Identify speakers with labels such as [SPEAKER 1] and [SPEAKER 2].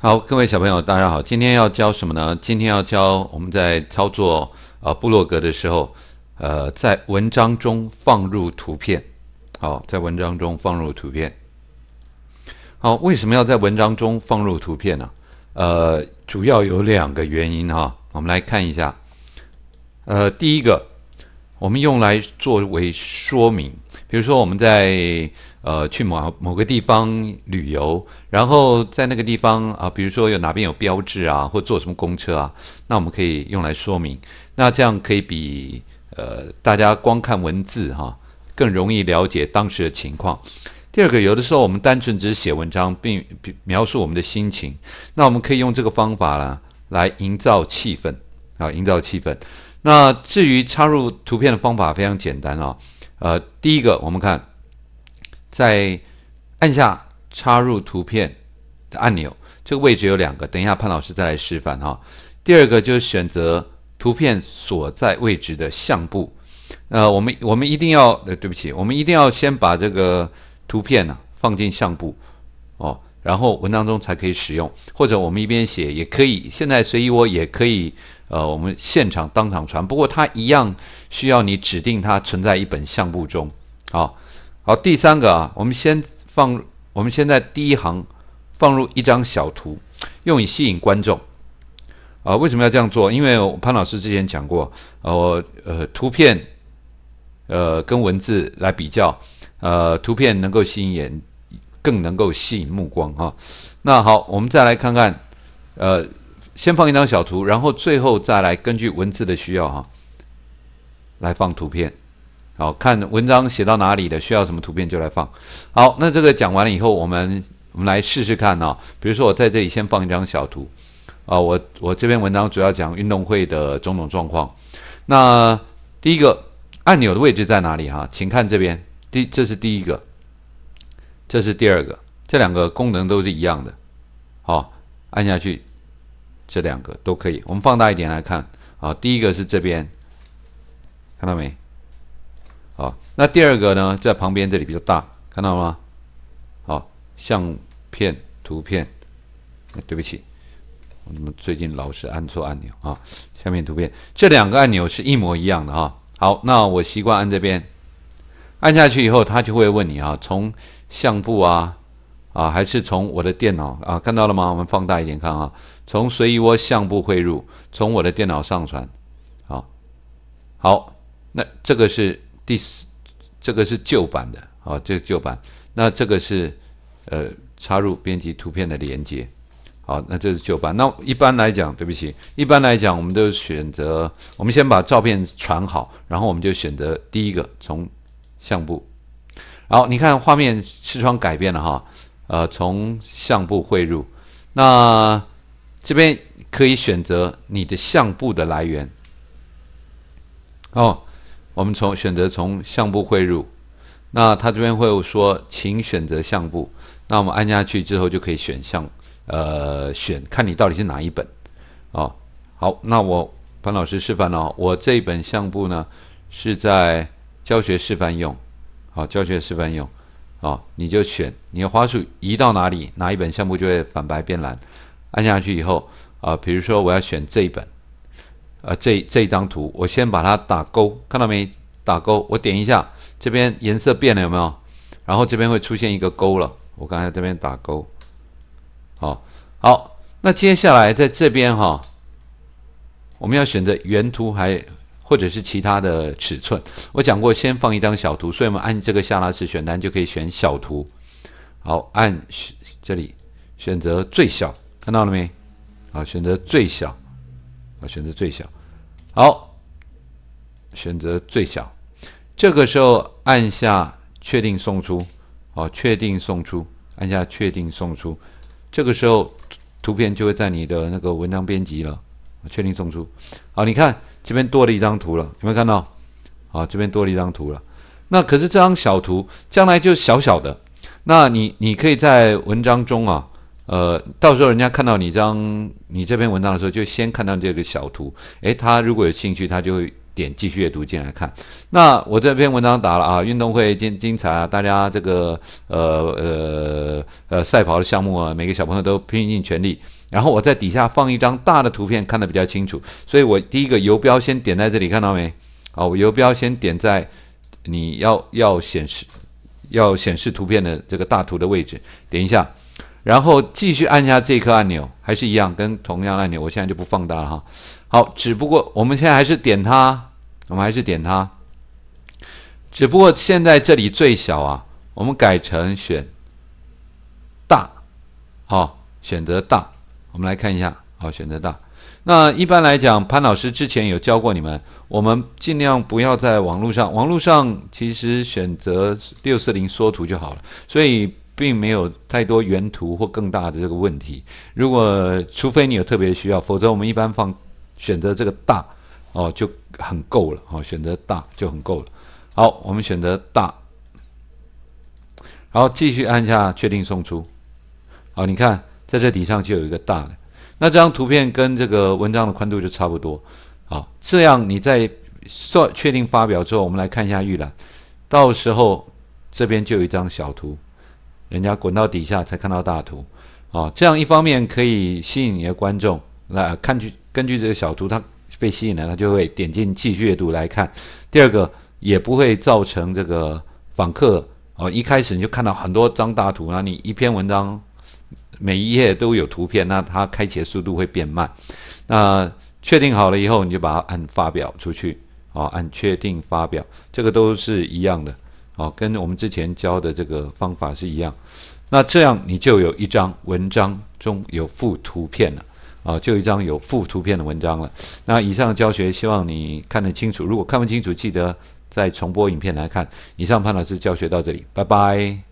[SPEAKER 1] 好，各位小朋友，大家好。今天要教什么呢？今天要教我们在操作啊，布洛格的时候，呃，在文章中放入图片。好，在文章中放入图片。好，为什么要在文章中放入图片呢？呃，主要有两个原因哈，我们来看一下，呃，第一个。我们用来作为说明，比如说我们在呃去某某个地方旅游，然后在那个地方啊，比如说有哪边有标志啊，或坐什么公车啊，那我们可以用来说明。那这样可以比呃大家光看文字哈，更容易了解当时的情况。第二个，有的时候我们单纯只是写文章并描述我们的心情，那我们可以用这个方法啦来营造气氛啊，营造气氛。那至于插入图片的方法非常简单啊，呃，第一个我们看，在按下插入图片的按钮，这个位置有两个，等一下潘老师再来示范哈。第二个就是选择图片所在位置的相簿，呃，我们我们一定要，对不起，我们一定要先把这个图片呢放进相簿哦。然后文章中才可以使用，或者我们一边写也可以。现在随意我也可以，呃，我们现场当场传。不过它一样需要你指定它存在一本相簿中，啊，好，第三个啊，我们先放入，我们先在第一行放入一张小图，用以吸引观众啊。为什么要这样做？因为潘老师之前讲过，呃，呃，图片，呃，跟文字来比较，呃，图片能够吸引眼。更能够吸引目光哈，那好，我们再来看看，呃，先放一张小图，然后最后再来根据文字的需要哈，来放图片，好看文章写到哪里的，需要什么图片就来放。好，那这个讲完了以后，我们我们来试试看啊，比如说我在这里先放一张小图，啊，我我这篇文章主要讲运动会的种种状况，那第一个按钮的位置在哪里哈？请看这边，第这是第一个。这是第二个，这两个功能都是一样的，好，按下去，这两个都可以。我们放大一点来看，啊，第一个是这边，看到没？好，那第二个呢，在旁边这里比较大，看到了吗？好，相片、图片，对不起，我们最近老是按错按钮啊。下面图片，这两个按钮是一模一样的哈。好，那我习惯按这边，按下去以后，他就会问你啊，从。相簿啊，啊，还是从我的电脑啊，看到了吗？我们放大一点看啊，从随意窝相簿汇入，从我的电脑上传，好，好，那这个是第四，这个是旧版的，啊，这个旧版，那这个是，呃，插入编辑图片的连接，好，那这是旧版，那一般来讲，对不起，一般来讲，我们都选择，我们先把照片传好，然后我们就选择第一个从相簿。好，你看画面视窗改变了哈，呃，从相簿汇入，那这边可以选择你的相簿的来源。哦，我们从选择从相簿汇入，那它这边会说，请选择相簿，那我们按下去之后就可以选项，呃，选看你到底是哪一本。哦，好，那我潘老师示范了，我这一本相簿呢是在教学示范用。好，教学示范用，啊，你就选你的滑鼠移到哪里，哪一本相簿就会反白变蓝，按下去以后，啊，比如说我要选这一本，啊，这这一张图，我先把它打勾，看到没？打勾，我点一下，这边颜色变了有没有？然后这边会出现一个勾了，我刚才这边打勾，好，好，那接下来在这边哈，我们要选择原图还。或者是其他的尺寸，我讲过，先放一张小图，所以我们按这个下拉式选单就可以选小图。好，按这里选择最小，看到了没？好，选择最小，啊，选择最小，好，选择最小。这个时候按下确定送出，啊，确定送出，按下确定送出。这个时候图片就会在你的那个文章编辑了。确定送出，好，你看这边多了一张图了，有没有看到？啊，这边多了一张图了。那可是这张小图将来就小小的，那你你可以在文章中啊，呃，到时候人家看到你张你这篇文章的时候，就先看到这个小图，诶，他如果有兴趣，他就会。点继续阅读进来看，那我这篇文章打了啊，运动会精精彩啊，大家这个呃呃呃赛跑的项目啊，每个小朋友都拼尽全力。然后我在底下放一张大的图片，看得比较清楚。所以我第一个游标先点在这里，看到没？啊，我游标先点在你要要显示要显示图片的这个大图的位置，点一下，然后继续按下这颗按钮，还是一样，跟同样按钮，我现在就不放大了哈。好，只不过我们现在还是点它。我们还是点它，只不过现在这里最小啊，我们改成选大，好，选择大，我们来看一下，好，选择大。那一般来讲，潘老师之前有教过你们，我们尽量不要在网络上，网络上其实选择六四零缩图就好了，所以并没有太多原图或更大的这个问题。如果除非你有特别的需要，否则我们一般放选择这个大。哦，就很够了。哦，选择大就很够了。好，我们选择大，然后继续按下确定送出。好，你看在这底上就有一个大的。那这张图片跟这个文章的宽度就差不多。好，这样你在做确定发表之后，我们来看一下预览。到时候这边就有一张小图，人家滚到底下才看到大图。啊，这样一方面可以吸引你的观众来看，去，根据这个小图他。被吸引了，他就会点进继续阅读来看。第二个也不会造成这个访客哦。一开始你就看到很多张大图，那你一篇文章每一页都有图片，那它开启的速度会变慢。那确定好了以后，你就把它按发表出去啊，按确定发表，这个都是一样的哦，跟我们之前教的这个方法是一样。那这样你就有一张文章中有附图片了。好，就一张有附图片的文章了。那以上教学，希望你看得清楚。如果看不清楚，记得再重播影片来看。以上潘老师教学到这里，拜拜。